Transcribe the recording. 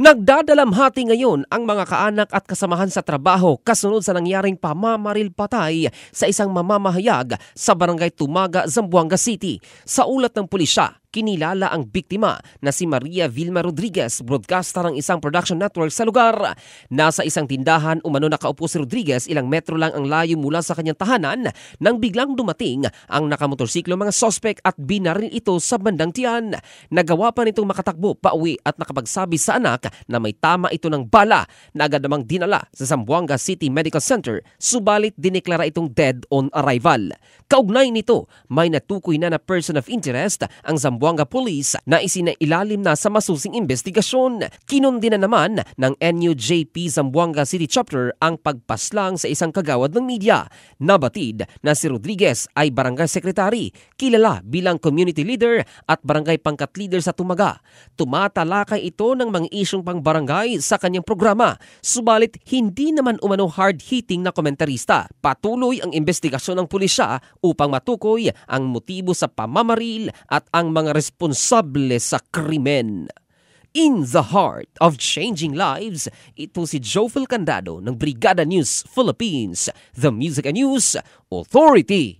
Nagdadalamhati ngayon ang mga kaanak at kasamahan sa trabaho kasunod sa nangyaring pamamaril patay sa isang mamamahayag sa barangay Tumaga, Zamboanga City. Sa ulat ng pulisya, kinilala ang biktima na si Maria Vilma Rodriguez, broadcaster ng isang production network sa lugar. Nasa isang tindahan umano nakaupo si Rodriguez ilang metro lang ang layo mula sa kanyang tahanan nang biglang dumating ang nakamotorsiklo mga sospek at binaril ito sa bandang tiyan. Nagawa pa nitong makatakbo pauwi at nakapagsabi sa anak na may tama ito ng bala na agad namang dinala sa Zamboanga City Medical Center subalit dineklara itong dead on arrival. Kaugnay nito, may natukoy na na person of interest ang Zamboanga Zamboanga Police na isinailalim na sa masusing investigasyon. Kinundi na naman ng NUJP Zamboanga City Chapter ang pagpaslang sa isang kagawad ng media. Nabatid na si Rodriguez ay barangay sekretary, kilala bilang community leader at barangay pangkat leader sa Tumaga. Tumatalakay ito ng mga isyong pangbarangay sa kanyang programa, subalit hindi naman umano hard-hitting na komentarista. Patuloy ang investigasyon ng pulisya upang matukoy ang motibo sa pamamaril at ang mga mga responsable sa krimen. In the Heart of Changing Lives, ito si Jovel Candado ng Brigada News Philippines, The Music and News Authority.